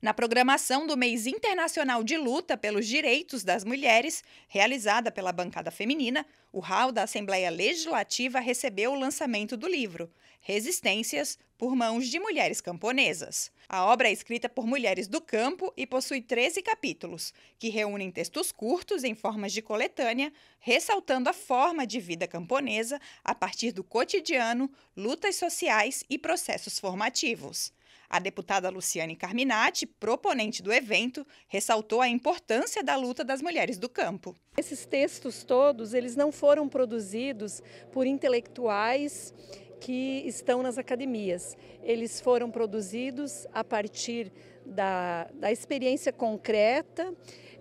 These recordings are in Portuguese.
na programação do Mês Internacional de Luta pelos Direitos das Mulheres, realizada pela bancada feminina, o hall da Assembleia Legislativa recebeu o lançamento do livro Resistências por mãos de mulheres camponesas. A obra é escrita por mulheres do campo e possui 13 capítulos, que reúnem textos curtos em formas de coletânea, ressaltando a forma de vida camponesa a partir do cotidiano, lutas sociais e processos formativos. A deputada Luciane Carminati, proponente do evento, ressaltou a importância da luta das mulheres do campo. Esses textos todos, eles não foram produzidos por intelectuais que estão nas academias. Eles foram produzidos a partir da, da experiência concreta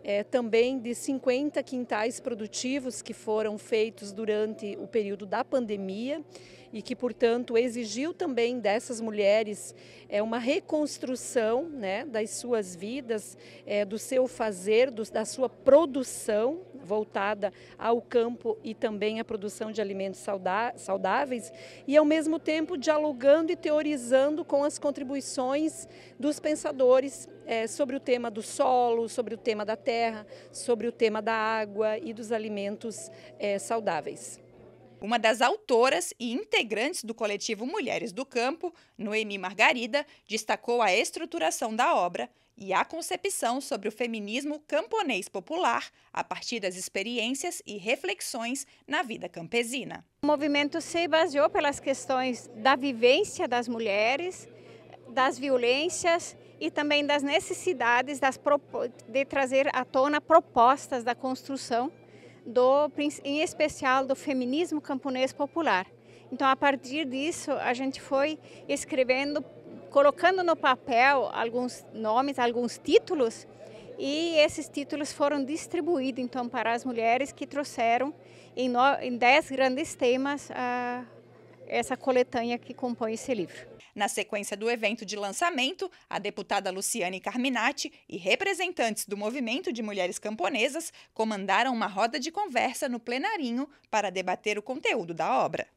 é, também de 50 quintais produtivos que foram feitos durante o período da pandemia e que, portanto, exigiu também dessas mulheres é, uma reconstrução né, das suas vidas, é, do seu fazer, do, da sua produção voltada ao campo e também à produção de alimentos saudáveis, e ao mesmo tempo dialogando e teorizando com as contribuições dos pensadores é, sobre o tema do solo, sobre o tema da terra, sobre o tema da água e dos alimentos é, saudáveis. Uma das autoras e integrantes do coletivo Mulheres do Campo, Noemi Margarida, destacou a estruturação da obra e a concepção sobre o feminismo camponês popular a partir das experiências e reflexões na vida campesina. O movimento se baseou pelas questões da vivência das mulheres, das violências e também das necessidades das, de trazer à tona propostas da construção do, em especial do feminismo camponês popular. Então, a partir disso, a gente foi escrevendo, colocando no papel alguns nomes, alguns títulos, e esses títulos foram distribuídos então para as mulheres que trouxeram em, no, em dez grandes temas uh, essa coletânea que compõe esse livro. Na sequência do evento de lançamento, a deputada Luciane Carminati e representantes do Movimento de Mulheres Camponesas comandaram uma roda de conversa no plenarinho para debater o conteúdo da obra.